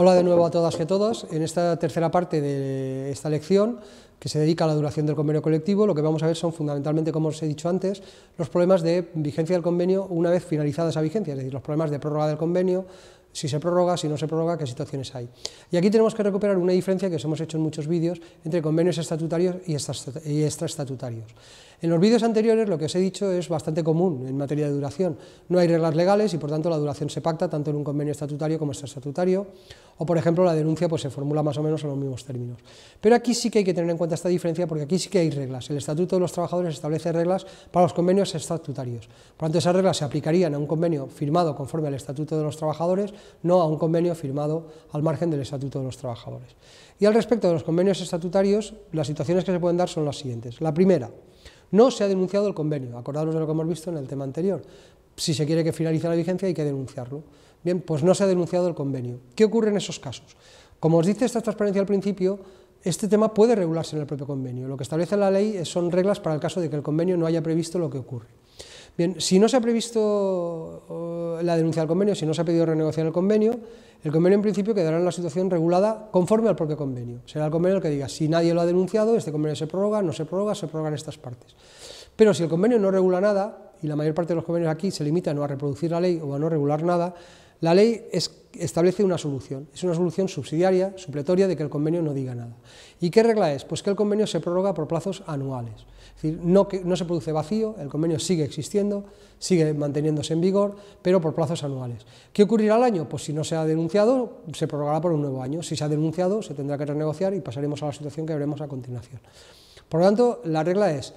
Hola de nuevo a todas y a todos. En esta tercera parte de esta lección, que se dedica a la duración del convenio colectivo, lo que vamos a ver son fundamentalmente, como os he dicho antes, los problemas de vigencia del convenio una vez finalizada esa vigencia, es decir, los problemas de prórroga del convenio, si se prorroga, si no se prorroga, qué situaciones hay. Y aquí tenemos que recuperar una diferencia que os hemos hecho en muchos vídeos entre convenios estatutarios y extraestatutarios. En los vídeos anteriores lo que os he dicho es bastante común en materia de duración. No hay reglas legales y por tanto la duración se pacta tanto en un convenio estatutario como estatutario. o por ejemplo la denuncia pues se formula más o menos en los mismos términos. Pero aquí sí que hay que tener en cuenta esta diferencia porque aquí sí que hay reglas. El Estatuto de los Trabajadores establece reglas para los convenios estatutarios. Por tanto esas reglas se aplicarían a un convenio firmado conforme al Estatuto de los Trabajadores, no a un convenio firmado al margen del Estatuto de los Trabajadores. Y al respecto de los convenios estatutarios, las situaciones que se pueden dar son las siguientes. La primera, no se ha denunciado el convenio, acordaros de lo que hemos visto en el tema anterior. Si se quiere que finalice la vigencia hay que denunciarlo. Bien, pues no se ha denunciado el convenio. ¿Qué ocurre en esos casos? Como os dice esta transparencia al principio, este tema puede regularse en el propio convenio. Lo que establece la ley son reglas para el caso de que el convenio no haya previsto lo que ocurre. Bien, si no se ha previsto la denuncia del convenio, si no se ha pedido renegociar el convenio, el convenio en principio quedará en la situación regulada conforme al propio convenio. Será el convenio el que diga, si nadie lo ha denunciado, este convenio se prorroga, no se prorroga, se prorrogan estas partes. Pero si el convenio no regula nada, y la mayor parte de los convenios aquí se limitan o a reproducir la ley o a no regular nada, la ley establece una solución, es una solución subsidiaria, supletoria, de que el convenio no diga nada. ¿Y qué regla es? Pues que el convenio se prorroga por plazos anuales. Es decir, no, no se produce vacío, el convenio sigue existiendo, sigue manteniéndose en vigor, pero por plazos anuales. ¿Qué ocurrirá al año? Pues si no se ha denunciado, se prorrogará por un nuevo año. Si se ha denunciado, se tendrá que renegociar y pasaremos a la situación que veremos a continuación. Por lo tanto, la regla es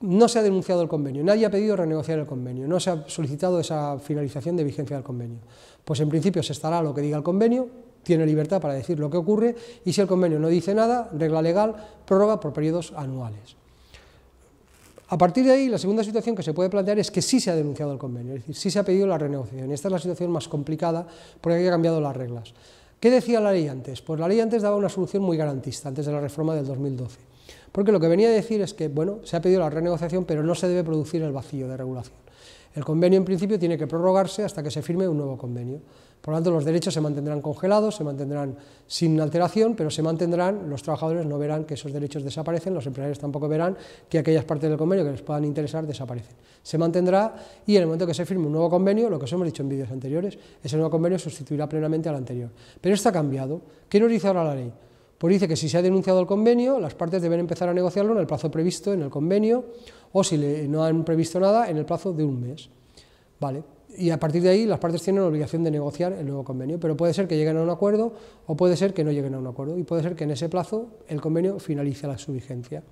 no se ha denunciado el convenio, nadie ha pedido renegociar el convenio, no se ha solicitado esa finalización de vigencia del convenio. Pues en principio se estará lo que diga el convenio, tiene libertad para decir lo que ocurre y si el convenio no dice nada, regla legal, prórroga por periodos anuales. A partir de ahí, la segunda situación que se puede plantear es que sí se ha denunciado el convenio, es decir, sí se ha pedido la renegociación. Y esta es la situación más complicada porque aquí ha cambiado las reglas. ¿Qué decía la ley antes? Pues la ley antes daba una solución muy garantista, antes de la reforma del 2012. Porque lo que venía a decir es que, bueno, se ha pedido la renegociación, pero no se debe producir el vacío de regulación. El convenio, en principio, tiene que prorrogarse hasta que se firme un nuevo convenio. Por lo tanto, los derechos se mantendrán congelados, se mantendrán sin alteración, pero se mantendrán, los trabajadores no verán que esos derechos desaparecen, los empresarios tampoco verán que aquellas partes del convenio que les puedan interesar desaparecen. Se mantendrá y en el momento que se firme un nuevo convenio, lo que os hemos dicho en vídeos anteriores, ese nuevo convenio sustituirá plenamente al anterior. Pero esto ha cambiado. ¿Qué nos dice ahora la ley? Pues dice que si se ha denunciado el convenio, las partes deben empezar a negociarlo en el plazo previsto en el convenio o si no han previsto nada, en el plazo de un mes. Vale. Y a partir de ahí las partes tienen la obligación de negociar el nuevo convenio, pero puede ser que lleguen a un acuerdo o puede ser que no lleguen a un acuerdo y puede ser que en ese plazo el convenio finalice la su vigencia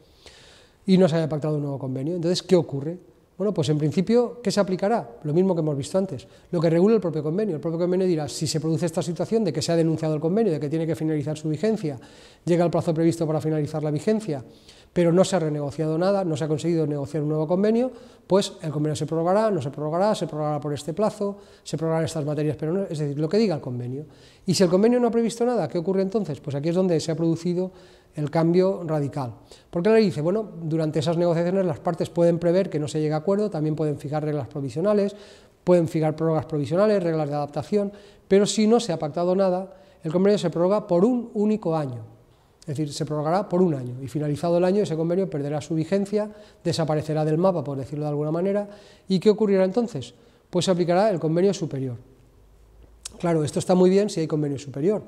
y no se haya pactado un nuevo convenio. Entonces, ¿qué ocurre? Bueno, pues en principio, ¿qué se aplicará? Lo mismo que hemos visto antes, lo que regula el propio convenio. El propio convenio dirá, si se produce esta situación de que se ha denunciado el convenio, de que tiene que finalizar su vigencia, llega el plazo previsto para finalizar la vigencia, pero no se ha renegociado nada, no se ha conseguido negociar un nuevo convenio, pues el convenio se prorrogará, no se prorrogará, se prorrogará por este plazo, se prorrogarán estas materias, pero no, es decir, lo que diga el convenio. Y si el convenio no ha previsto nada, ¿qué ocurre entonces? Pues aquí es donde se ha producido el cambio radical. Porque le dice, bueno, durante esas negociaciones las partes pueden prever que no se llegue a acuerdo, también pueden fijar reglas provisionales, pueden fijar prórrogas provisionales, reglas de adaptación, pero si no se ha pactado nada, el convenio se prorroga por un único año. Es decir, se prorrogará por un año y finalizado el año ese convenio perderá su vigencia, desaparecerá del mapa, por decirlo de alguna manera. ¿Y qué ocurrirá entonces? Pues se aplicará el convenio superior. Claro, esto está muy bien si hay convenio superior,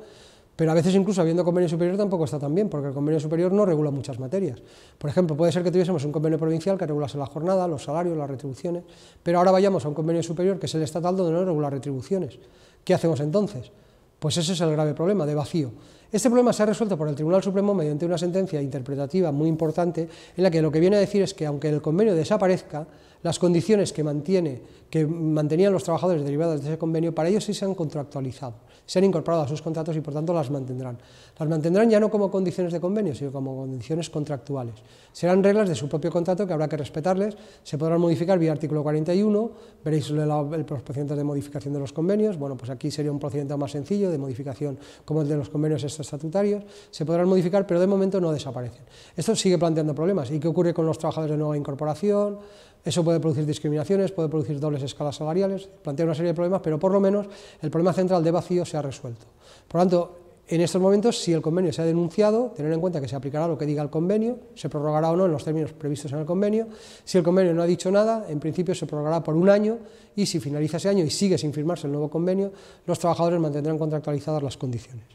pero a veces incluso habiendo convenio superior tampoco está tan bien, porque el convenio superior no regula muchas materias. Por ejemplo, puede ser que tuviésemos un convenio provincial que regulase la jornada, los salarios, las retribuciones, pero ahora vayamos a un convenio superior que es el estatal donde no regula retribuciones. ¿Qué hacemos entonces? Pues ese es el grave problema de vacío. Este problema se ha resuelto por el Tribunal Supremo mediante una sentencia interpretativa muy importante en la que lo que viene a decir es que aunque el convenio desaparezca, las condiciones que, mantenían los trabajadores derivados de ese convenio, para ellos sí se han contractualizado, se han incorporado a sus contratos y por tanto las mantendrán. Las mantendrán ya no como condiciones de convenio, sino como condiciones contractuales. Serán reglas de su propio contrato que habrá que respetarles, se podrán modificar vía artículo 41, veréis el procedimiento de modificación de los convenios, bueno, pues aquí sería un procedimiento más sencillo de modificación como el de los convenios estatutarios, se podrán modificar, pero de momento no desaparecen. Esto sigue planteando problemas. ¿Y qué ocurre con los trabajadores de nueva incorporación? Eso puede producir discriminaciones, puede producir dobles escalas salariales, plantea una serie de problemas, pero por lo menos el problema central de vacío se ha resuelto. Por lo tanto, en estos momentos, si el convenio se ha denunciado, tener en cuenta que se aplicará lo que diga el convenio, se prorrogará o no en los términos previstos en el convenio. Si el convenio no ha dicho nada, en principio se prorrogará por un año y si finaliza ese año y sigue sin firmarse el nuevo convenio, los trabajadores mantendrán contractualizadas las condiciones.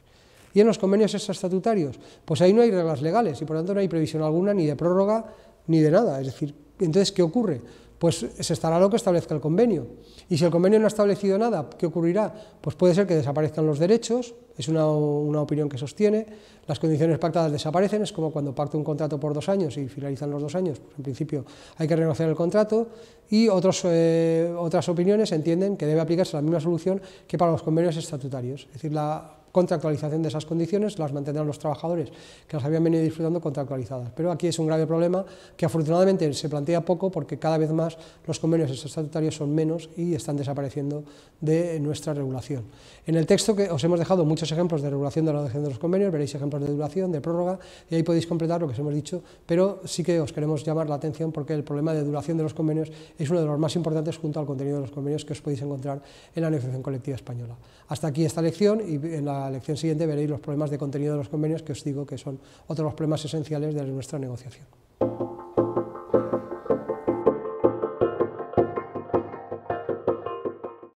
¿Y en los convenios estatutarios? Pues ahí no hay reglas legales y por lo tanto no hay previsión alguna ni de prórroga ni de nada. Es decir, entonces, ¿qué ocurre? Pues se estará lo que establezca el convenio. Y si el convenio no ha establecido nada, ¿qué ocurrirá? Pues puede ser que desaparezcan los derechos, es una, opinión que sostiene, las condiciones pactadas desaparecen, es como cuando pacta un contrato por dos años y finalizan los dos años, pues en principio hay que renunciar el contrato, y otros, eh, otras opiniones entienden que debe aplicarse la misma solución que para los convenios estatutarios. Es decir, la contractualización de esas condiciones las mantendrán los trabajadores que las habían venido disfrutando contractualizadas. Pero aquí es un grave problema que afortunadamente se plantea poco porque cada vez más los convenios estatutarios son menos y están desapareciendo de nuestra regulación. En el texto que os hemos dejado muchos ejemplos de regulación de la duración de los convenios, veréis ejemplos de duración, de prórroga, y ahí podéis completar lo que os hemos dicho, pero sí que os queremos llamar la atención porque el problema de duración de los convenios es uno de los más importantes junto al contenido de los convenios que os podéis encontrar en la negociación colectiva española. Hasta aquí esta lección y en la la lección siguiente veréis los problemas de contenido de los convenios que os digo que son otros los problemas esenciales de nuestra negociación.